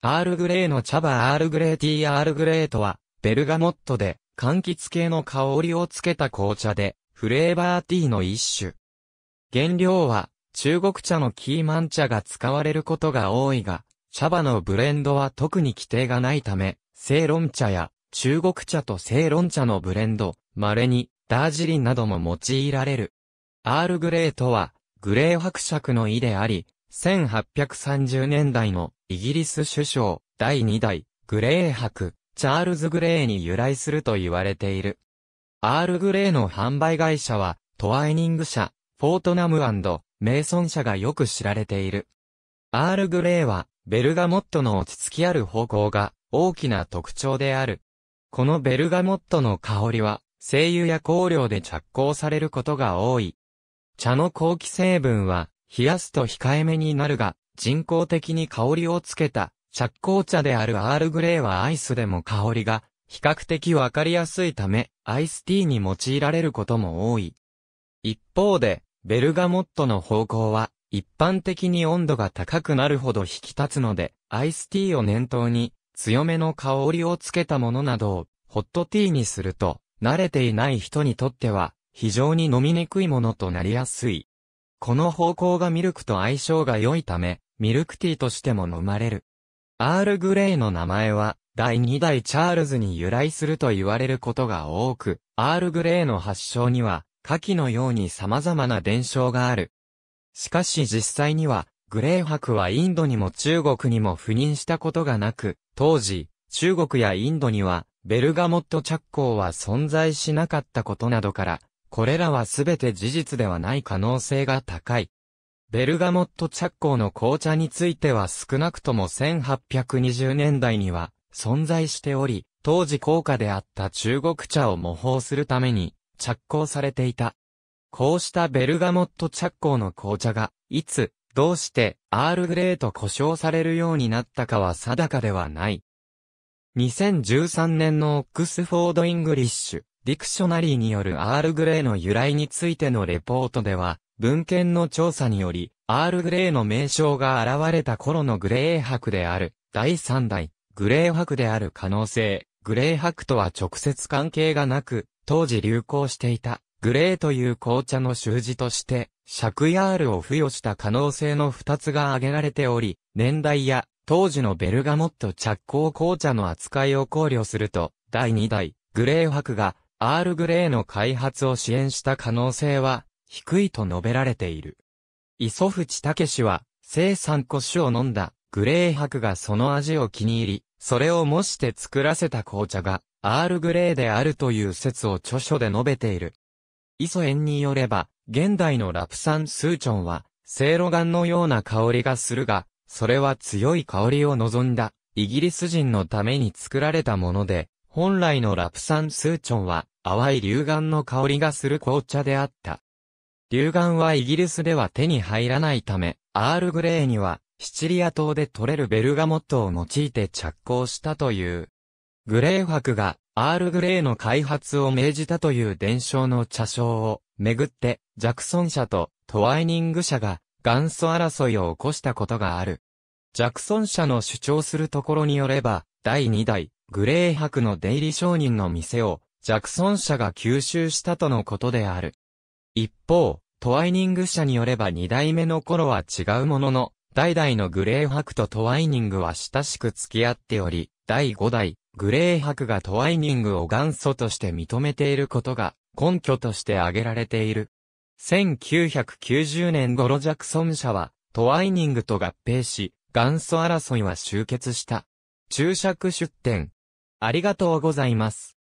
アールグレーの茶葉アールグレーティーアールグレーとは、ベルガモットで、柑橘系の香りをつけた紅茶で、フレーバーティーの一種。原料は、中国茶のキーマン茶が使われることが多いが、茶葉のブレンドは特に規定がないため、セ論茶や中国茶とセ論茶のブレンド、稀にダージリンなども用いられる。アールグレーとは、グレー伯爵の意であり、1830年代のイギリス首相第2代グレー博チャールズ・グレーに由来すると言われている。アール・グレーの販売会社はトワイニング社、フォートナムメイソン社がよく知られている。アール・グレーはベルガモットの落ち着きある方向が大きな特徴である。このベルガモットの香りは、精油や香料で着工されることが多い。茶の後期成分は、冷やすと控えめになるが、人工的に香りをつけた、着工茶であるアールグレイはアイスでも香りが、比較的わかりやすいため、アイスティーに用いられることも多い。一方で、ベルガモットの方向は、一般的に温度が高くなるほど引き立つので、アイスティーを念頭に、強めの香りをつけたものなどを、ホットティーにすると、慣れていない人にとっては、非常に飲みにくいものとなりやすい。この方向がミルクと相性が良いため、ミルクティーとしても飲まれる。アールグレイの名前は、第2代チャールズに由来すると言われることが多く、アールグレイの発祥には、下記のように様々な伝承がある。しかし実際には、グレイ博はインドにも中国にも赴任したことがなく、当時、中国やインドには、ベルガモット着工は存在しなかったことなどから、これらはすべて事実ではない可能性が高い。ベルガモット着工の紅茶については少なくとも1820年代には存在しており、当時高価であった中国茶を模倣するために着工されていた。こうしたベルガモット着工の紅茶が、いつ、どうして、アールグレーと呼称されるようになったかは定かではない。2013年のオックスフォード・イングリッシュ、ディクショナリーによるアールグレーの由来についてのレポートでは、文献の調査により、アールグレーの名称が現れた頃のグレー博である、第3代、グレー博である可能性、グレー博とは直接関係がなく、当時流行していた、グレーという紅茶の習字として、シャクヤールを付与した可能性の2つが挙げられており、年代や、当時のベルガモット着工紅茶の扱いを考慮すると、第2代、グレー博が、アールグレーの開発を支援した可能性は低いと述べられている。磯淵武氏は、生産古酒を飲んだグレー博がその味を気に入り、それを模して作らせた紅茶がアールグレーであるという説を著書で述べている。磯縁によれば、現代のラプサンスーチョンは、セイロガンのような香りがするが、それは強い香りを望んだ、イギリス人のために作られたもので、本来のラプサンスーチョンは、淡い龍眼の香りがする紅茶であった。龍眼はイギリスでは手に入らないため、アールグレーには、シチリア島で採れるベルガモットを用いて着工したという。グレー博が、アールグレーの開発を命じたという伝承の茶章を、めぐって、ジャクソン社とトワイニング社が、元祖争いを起こしたことがある。ジャクソン社の主張するところによれば、第2代、グレー博の出入り商人の店を、ジャクソン社が吸収したとのことである。一方、トワイニング社によれば2代目の頃は違うものの、代々のグレー博とトワイニングは親しく付き合っており、第5代、グレー博がトワイニングを元祖として認めていることが、根拠として挙げられている。1990年頃ジャクソン社は、トワイニングと合併し、元祖争いは終結した。注釈出典。ありがとうございます。